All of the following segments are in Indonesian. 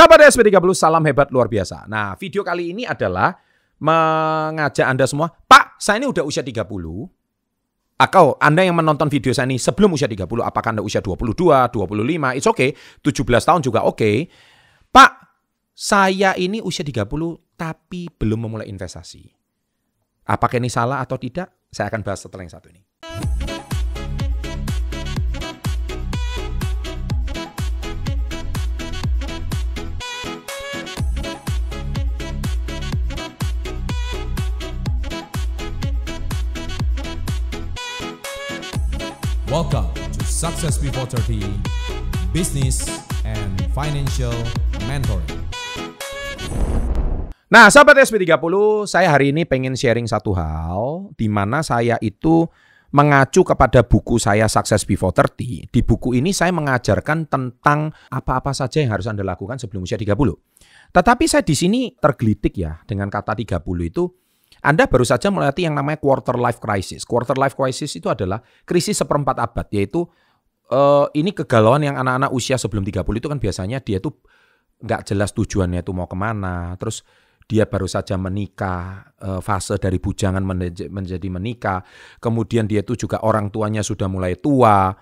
Sahabat SP30, salam hebat luar biasa. Nah, video kali ini adalah mengajak Anda semua, Pak, saya ini udah usia 30. Atau ah, Anda yang menonton video saya ini sebelum usia 30, apakah Anda usia 22, 25, it's okay. 17 tahun juga oke. Okay. Pak, saya ini usia 30 tapi belum memulai investasi. Apakah ini salah atau tidak? Saya akan bahas setelah yang satu ini. Welcome to Success Before 30 Business and Financial Mentoring. Nah, sahabat SP30, saya hari ini pengen sharing satu hal di mana saya itu mengacu kepada buku saya Success Before 30. Di buku ini saya mengajarkan tentang apa-apa saja yang harus Anda lakukan sebelum usia 30. Tetapi saya di sini tergelitik ya dengan kata 30 itu anda baru saja melihatnya yang namanya quarter life crisis. Quarter life crisis itu adalah krisis seperempat abad, yaitu uh, ini kegalauan yang anak-anak usia sebelum 30 itu kan biasanya dia tuh nggak jelas tujuannya itu mau kemana, terus dia baru saja menikah, eh, fase dari bujangan menjadi menikah, kemudian dia itu juga orang tuanya sudah mulai tua,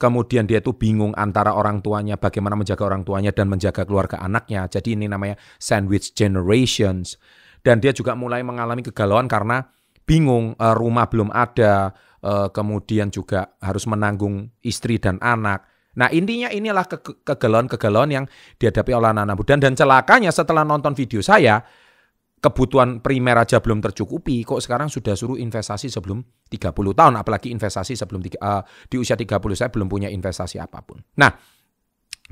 kemudian dia itu bingung antara orang tuanya, bagaimana menjaga orang tuanya dan menjaga keluarga anaknya. Jadi ini namanya sandwich generations dan dia juga mulai mengalami kegalauan karena bingung eh, rumah belum ada eh, kemudian juga harus menanggung istri dan anak Nah intinya inilah ke kegalauan-kegalauan yang dihadapi oleh anak-anak muda dan celakanya setelah nonton video saya kebutuhan primer aja belum tercukupi kok sekarang sudah suruh investasi sebelum 30 tahun apalagi investasi sebelum tiga, uh, di usia 30 saya belum punya investasi apapun. Nah,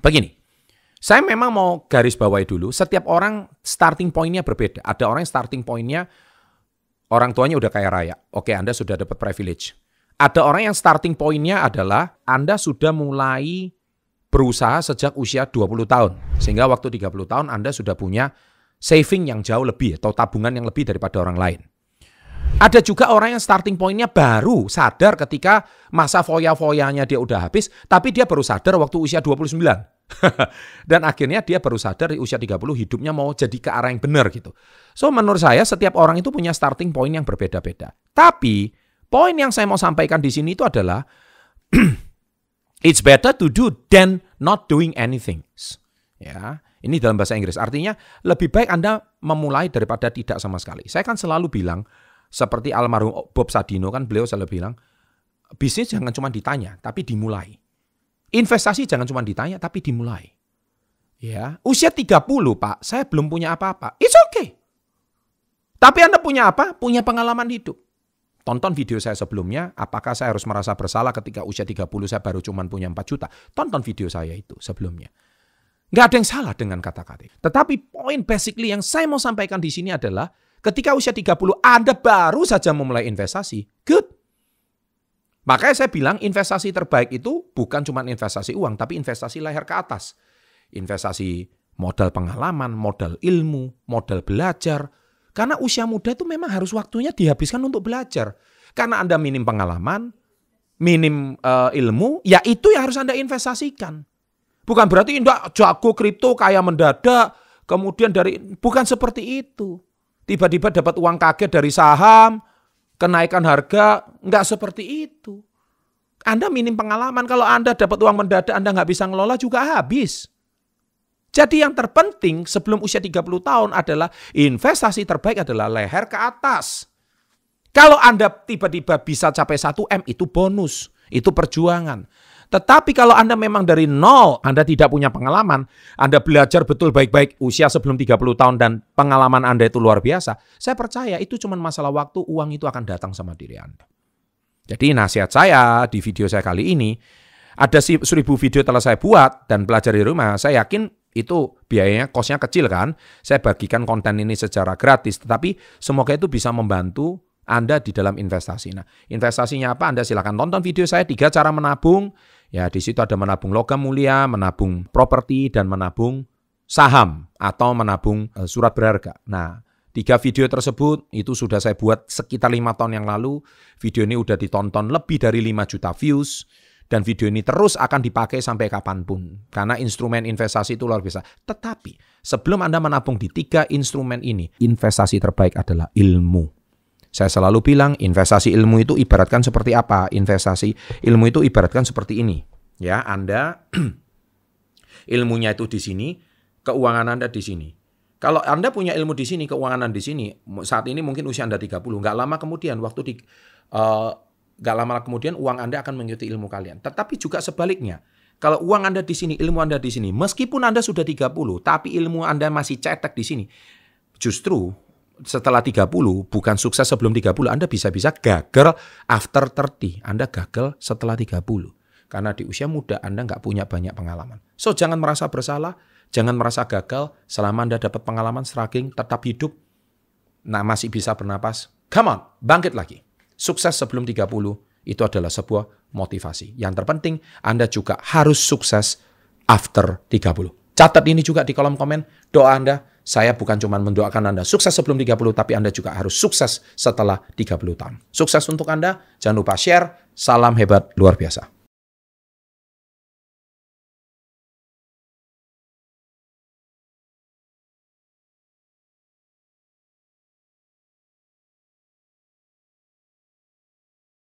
begini. Saya memang mau garis bawahi dulu, setiap orang starting point-nya berbeda. Ada orang yang starting point-nya orang tuanya udah kaya raya. Oke, Anda sudah dapat privilege. Ada orang yang starting point-nya adalah Anda sudah mulai berusaha sejak usia 20 tahun. Sehingga waktu 30 tahun Anda sudah punya saving yang jauh lebih atau tabungan yang lebih daripada orang lain. Ada juga orang yang starting pointnya baru sadar ketika masa foya-foyanya dia udah habis, tapi dia baru sadar waktu usia 29. Dan akhirnya dia baru sadar di usia 30 hidupnya mau jadi ke arah yang benar gitu. So menurut saya setiap orang itu punya starting point yang berbeda-beda. Tapi poin yang saya mau sampaikan di sini itu adalah it's better to do than not doing anything. Ya, ini dalam bahasa Inggris. Artinya lebih baik Anda memulai daripada tidak sama sekali. Saya kan selalu bilang seperti almarhum Bob Sadino kan beliau selalu bilang, bisnis jangan cuma ditanya, tapi dimulai. Investasi jangan cuma ditanya, tapi dimulai. Ya, usia 30 pak, saya belum punya apa-apa. It's okay. Tapi Anda punya apa? Punya pengalaman hidup. Tonton video saya sebelumnya, apakah saya harus merasa bersalah ketika usia 30 saya baru cuma punya 4 juta. Tonton video saya itu sebelumnya. Nggak ada yang salah dengan kata-kata. Tetapi poin basically yang saya mau sampaikan di sini adalah Ketika usia 30 Anda baru saja memulai investasi, good. Makanya saya bilang investasi terbaik itu bukan cuma investasi uang, tapi investasi leher ke atas. Investasi modal pengalaman, modal ilmu, modal belajar. Karena usia muda itu memang harus waktunya dihabiskan untuk belajar. Karena Anda minim pengalaman, minim uh, ilmu, ya itu yang harus Anda investasikan. Bukan berarti Anda jago kripto kaya mendadak, kemudian dari bukan seperti itu tiba-tiba dapat uang kaget dari saham, kenaikan harga, nggak seperti itu. Anda minim pengalaman, kalau Anda dapat uang mendadak, Anda nggak bisa ngelola juga habis. Jadi yang terpenting sebelum usia 30 tahun adalah investasi terbaik adalah leher ke atas. Kalau Anda tiba-tiba bisa capai 1M itu bonus, itu perjuangan. Tetapi kalau Anda memang dari nol, Anda tidak punya pengalaman, Anda belajar betul baik-baik usia sebelum 30 tahun dan pengalaman Anda itu luar biasa, saya percaya itu cuma masalah waktu, uang itu akan datang sama diri Anda. Jadi nasihat saya di video saya kali ini, ada seribu video telah saya buat dan pelajari di rumah, saya yakin itu biayanya kosnya kecil kan. Saya bagikan konten ini secara gratis, tetapi semoga itu bisa membantu anda di dalam investasi. Nah, investasinya apa? Anda silakan tonton video saya tiga cara menabung. Ya, di situ ada menabung logam mulia, menabung properti dan menabung saham atau menabung eh, surat berharga. Nah, tiga video tersebut itu sudah saya buat sekitar lima tahun yang lalu. Video ini sudah ditonton lebih dari 5 juta views dan video ini terus akan dipakai sampai kapanpun karena instrumen investasi itu luar biasa. Tetapi sebelum Anda menabung di tiga instrumen ini, investasi terbaik adalah ilmu. Saya selalu bilang investasi ilmu itu ibaratkan seperti apa? Investasi ilmu itu ibaratkan seperti ini. Ya, Anda ilmunya itu di sini, keuangan Anda di sini. Kalau Anda punya ilmu di sini, keuangan Anda di sini, saat ini mungkin usia Anda 30, nggak lama kemudian waktu di uh, nggak lama kemudian uang Anda akan mengikuti ilmu kalian. Tetapi juga sebaliknya, kalau uang Anda di sini, ilmu Anda di sini, meskipun Anda sudah 30, tapi ilmu Anda masih cetek di sini, justru setelah 30 bukan sukses sebelum 30 Anda bisa-bisa gagal after 30 Anda gagal setelah 30 karena di usia muda Anda nggak punya banyak pengalaman so jangan merasa bersalah jangan merasa gagal selama Anda dapat pengalaman striking tetap hidup nah masih bisa bernapas come on bangkit lagi sukses sebelum 30 itu adalah sebuah motivasi yang terpenting Anda juga harus sukses after 30 catat ini juga di kolom komen doa Anda saya bukan cuma mendoakan Anda sukses sebelum 30, tapi Anda juga harus sukses setelah 30 tahun. Sukses untuk Anda, jangan lupa share. Salam hebat luar biasa.